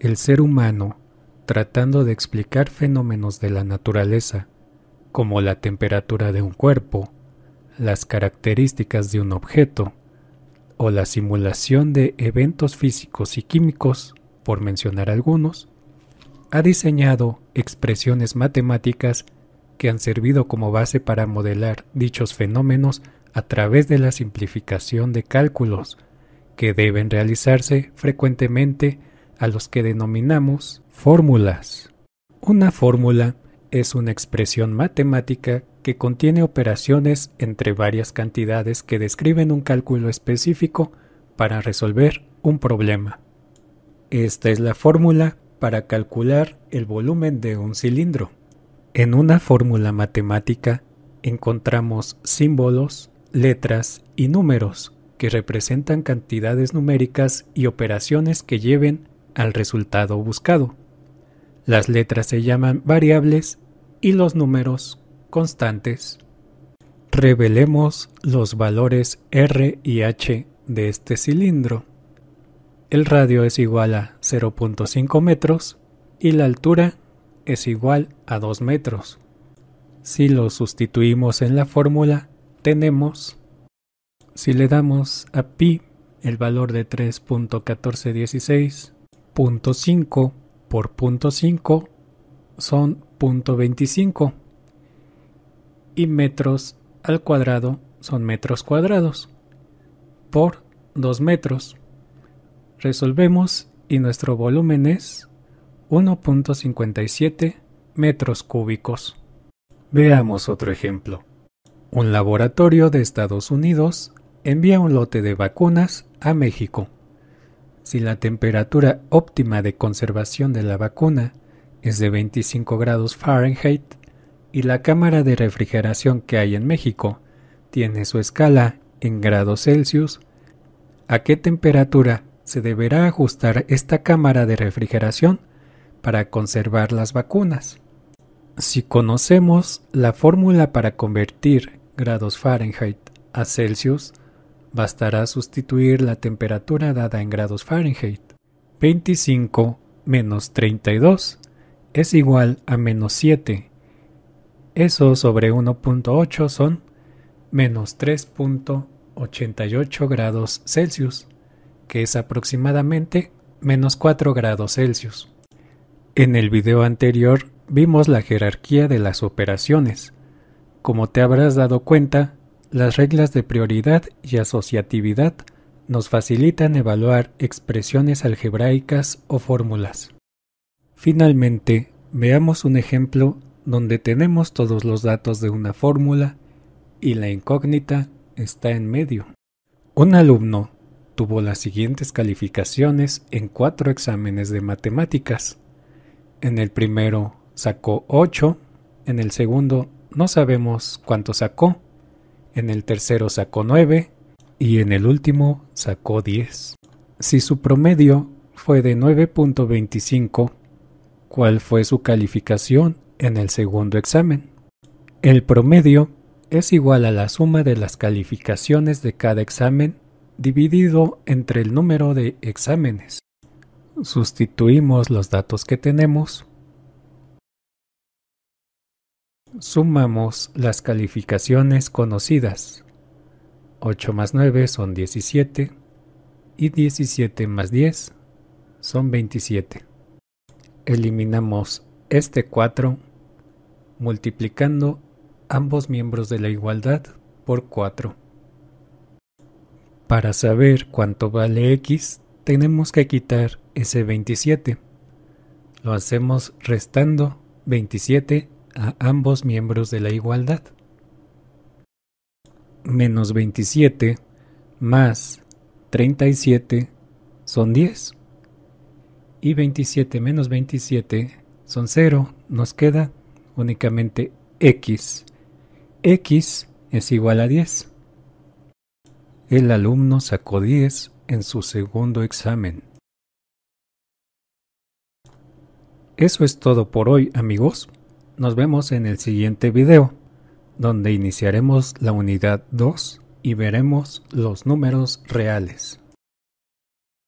el ser humano tratando de explicar fenómenos de la naturaleza, como la temperatura de un cuerpo, las características de un objeto, o la simulación de eventos físicos y químicos, por mencionar algunos, ha diseñado expresiones matemáticas que han servido como base para modelar dichos fenómenos a través de la simplificación de cálculos que deben realizarse frecuentemente a los que denominamos fórmulas. Una fórmula es una expresión matemática que contiene operaciones entre varias cantidades que describen un cálculo específico para resolver un problema. Esta es la fórmula para calcular el volumen de un cilindro. En una fórmula matemática encontramos símbolos, letras y números que representan cantidades numéricas y operaciones que lleven al resultado buscado. Las letras se llaman variables y los números constantes. Revelemos los valores R y H de este cilindro. El radio es igual a 0.5 metros y la altura es igual a 2 metros. Si lo sustituimos en la fórmula, tenemos, si le damos a pi el valor de 3.1416, 5 por punto 5 son punto 25 y metros al cuadrado son metros cuadrados por 2 metros. Resolvemos y nuestro volumen es 1.57 metros cúbicos. Veamos otro ejemplo. Un laboratorio de Estados Unidos envía un lote de vacunas a México. Si la temperatura óptima de conservación de la vacuna es de 25 grados Fahrenheit y la cámara de refrigeración que hay en México tiene su escala en grados Celsius, ¿a qué temperatura se deberá ajustar esta cámara de refrigeración para conservar las vacunas? Si conocemos la fórmula para convertir grados Fahrenheit a Celsius, Bastará sustituir la temperatura dada en grados Fahrenheit. 25 menos 32 es igual a menos 7. Eso sobre 1.8 son menos 3.88 grados Celsius, que es aproximadamente menos 4 grados Celsius. En el video anterior vimos la jerarquía de las operaciones. Como te habrás dado cuenta, las reglas de prioridad y asociatividad nos facilitan evaluar expresiones algebraicas o fórmulas. Finalmente, veamos un ejemplo donde tenemos todos los datos de una fórmula y la incógnita está en medio. Un alumno tuvo las siguientes calificaciones en cuatro exámenes de matemáticas. En el primero sacó 8, en el segundo no sabemos cuánto sacó, en el tercero sacó 9 y en el último sacó 10. Si su promedio fue de 9.25, ¿cuál fue su calificación en el segundo examen? El promedio es igual a la suma de las calificaciones de cada examen dividido entre el número de exámenes. Sustituimos los datos que tenemos Sumamos las calificaciones conocidas. 8 más 9 son 17 y 17 más 10 son 27. Eliminamos este 4 multiplicando ambos miembros de la igualdad por 4. Para saber cuánto vale x tenemos que quitar ese 27. Lo hacemos restando 27 a ambos miembros de la igualdad. Menos 27 más 37 son 10. Y 27 menos 27 son 0. Nos queda únicamente x. x es igual a 10. El alumno sacó 10 en su segundo examen. Eso es todo por hoy, amigos. Nos vemos en el siguiente video, donde iniciaremos la unidad 2 y veremos los números reales.